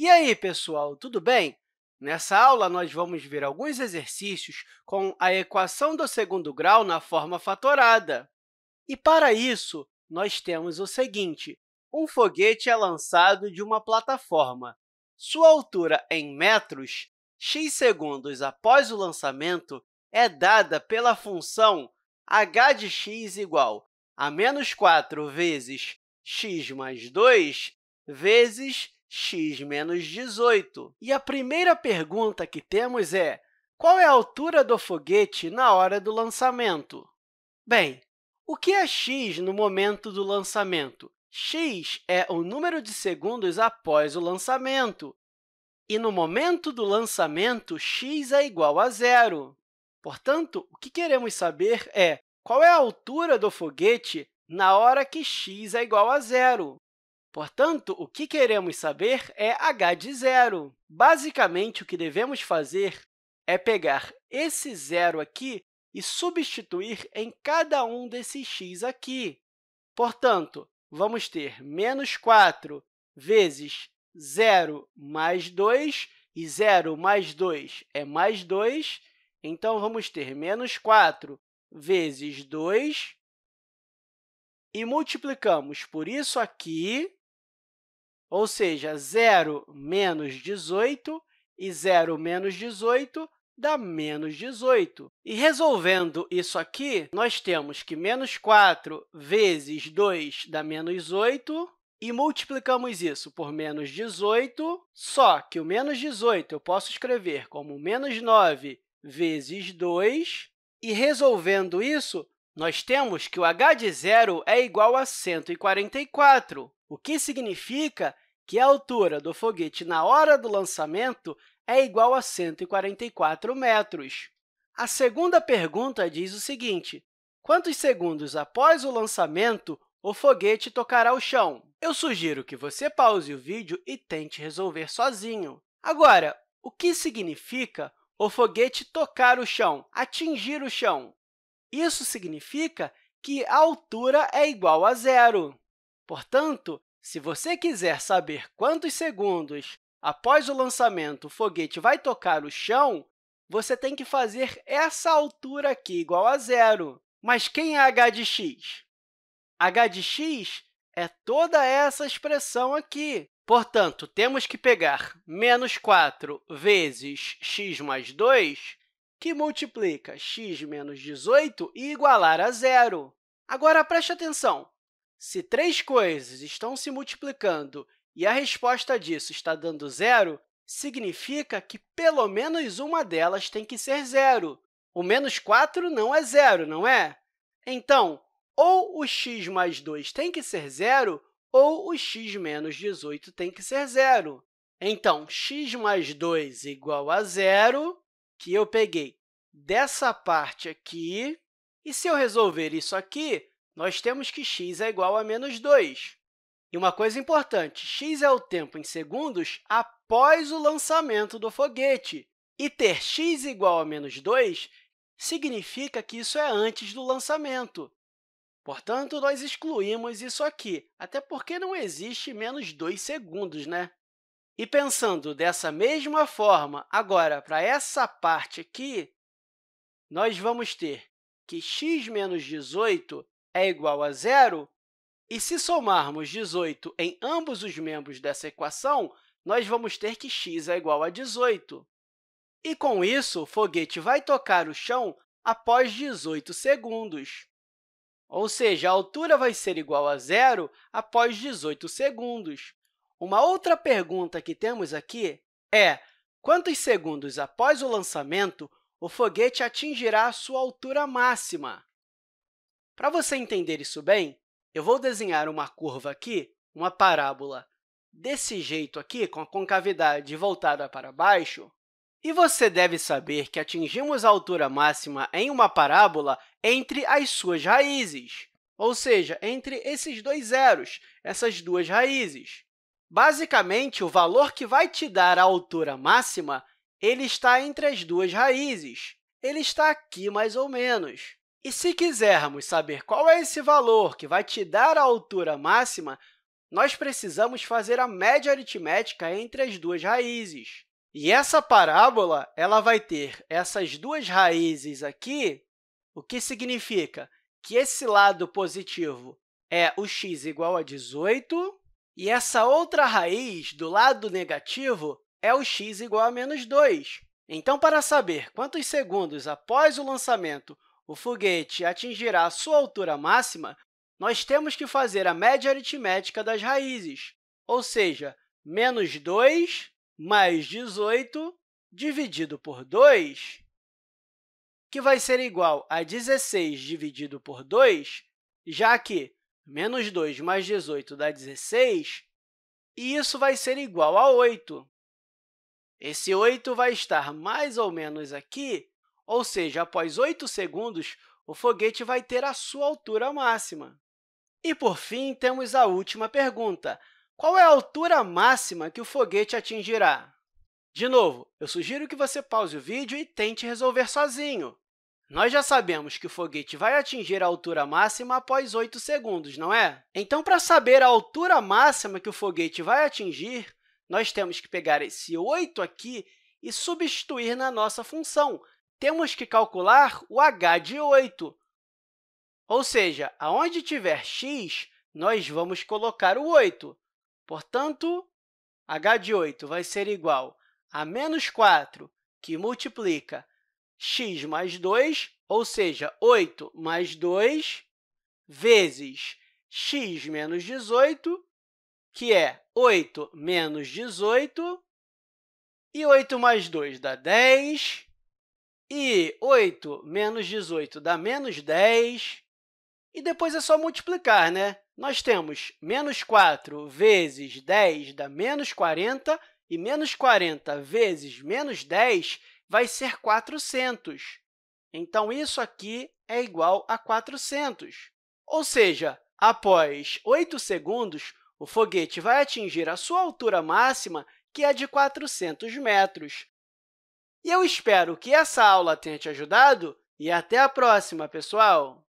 E aí, pessoal, tudo bem? Nessa aula, nós vamos ver alguns exercícios com a equação do segundo grau na forma fatorada. E, para isso, nós temos o seguinte. Um foguete é lançado de uma plataforma. Sua altura em metros, x segundos após o lançamento, é dada pela função h de x igual a menos 4 vezes x mais 2 vezes x menos 18. E a primeira pergunta que temos é qual é a altura do foguete na hora do lançamento? Bem, o que é x no momento do lançamento? x é o número de segundos após o lançamento. E no momento do lançamento, x é igual a zero. Portanto, o que queremos saber é qual é a altura do foguete na hora que x é igual a zero. Portanto, o que queremos saber é h de zero. Basicamente, o que devemos fazer é pegar esse zero aqui e substituir em cada um desses x aqui. Portanto, vamos ter menos 4 vezes 0 mais 2, e 0 mais 2 é mais 2, então vamos ter menos 4 vezes 2, e multiplicamos por isso aqui, ou seja, 0 menos 18 e 0 menos 18 dá menos 18. E resolvendo isso aqui, nós temos que menos 4 vezes 2 dá menos 8, e multiplicamos isso por menos 18, só que o menos 18 eu posso escrever como menos 9 vezes 2, e resolvendo isso, nós temos que o h de zero é igual a 144, o que significa que a altura do foguete na hora do lançamento é igual a 144 metros. A segunda pergunta diz o seguinte, quantos segundos após o lançamento o foguete tocará o chão? Eu sugiro que você pause o vídeo e tente resolver sozinho. Agora, o que significa o foguete tocar o chão, atingir o chão? Isso significa que a altura é igual a zero. Portanto, se você quiser saber quantos segundos após o lançamento o foguete vai tocar o chão, você tem que fazer essa altura aqui igual a zero. Mas quem é h de x? h de x é toda essa expressão aqui. Portanto, temos que pegar menos 4 vezes x mais 2 que multiplica x menos 18 e igualar a zero. Agora, preste atenção. Se três coisas estão se multiplicando e a resposta disso está dando zero, significa que pelo menos uma delas tem que ser zero. O menos 4 não é zero, não é? Então, ou o x mais 2 tem que ser zero, ou o x menos 18 tem que ser zero. Então, x mais 2 igual a zero, que eu peguei dessa parte aqui. E se eu resolver isso aqui, nós temos que x é igual a menos 2. E uma coisa importante, x é o tempo em segundos após o lançamento do foguete. E ter x igual a menos 2 significa que isso é antes do lançamento. Portanto, nós excluímos isso aqui, até porque não existe menos 2 segundos, né? E pensando dessa mesma forma, agora, para essa parte aqui, nós vamos ter que x menos 18 é igual a zero, e se somarmos 18 em ambos os membros dessa equação, nós vamos ter que x é igual a 18. E, com isso, o foguete vai tocar o chão após 18 segundos. Ou seja, a altura vai ser igual a zero após 18 segundos. Uma outra pergunta que temos aqui é quantos segundos após o lançamento o foguete atingirá a sua altura máxima? Para você entender isso bem, eu vou desenhar uma curva aqui, uma parábola, desse jeito aqui, com a concavidade voltada para baixo, e você deve saber que atingimos a altura máxima em uma parábola entre as suas raízes, ou seja, entre esses dois zeros, essas duas raízes. Basicamente, o valor que vai te dar a altura máxima ele está entre as duas raízes. Ele está aqui, mais ou menos. E se quisermos saber qual é esse valor que vai te dar a altura máxima, nós precisamos fazer a média aritmética entre as duas raízes. E essa parábola ela vai ter essas duas raízes aqui, o que significa que esse lado positivo é o x igual a 18 e essa outra raiz do lado negativo é o x igual a menos 2. Então, para saber quantos segundos após o lançamento o foguete atingirá a sua altura máxima, nós temos que fazer a média aritmética das raízes, ou seja, menos 2 mais 18 dividido por 2, que vai ser igual a 16 dividido por 2, já que Menos 2 mais 18 dá 16, e isso vai ser igual a 8. Esse 8 vai estar mais ou menos aqui, ou seja, após 8 segundos, o foguete vai ter a sua altura máxima. E, por fim, temos a última pergunta. Qual é a altura máxima que o foguete atingirá? De novo, eu sugiro que você pause o vídeo e tente resolver sozinho. Nós já sabemos que o foguete vai atingir a altura máxima após 8 segundos, não é? Então, para saber a altura máxima que o foguete vai atingir, nós temos que pegar esse 8 aqui e substituir na nossa função. Temos que calcular o h de 8. Ou seja, aonde tiver x, nós vamos colocar o 8. Portanto, h de 8 vai ser igual a menos 4, que multiplica x mais 2, ou seja, 8 mais 2, vezes x menos 18, que é 8 menos 18, e 8 mais 2 dá 10, e 8 menos 18 dá menos 10, e depois é só multiplicar, né? Nós temos menos 4 vezes 10 dá menos 40, e menos 40 vezes menos 10 vai ser 400. Então, isso aqui é igual a 400. Ou seja, após 8 segundos, o foguete vai atingir a sua altura máxima, que é de 400 metros. E eu espero que essa aula tenha te ajudado e até a próxima, pessoal!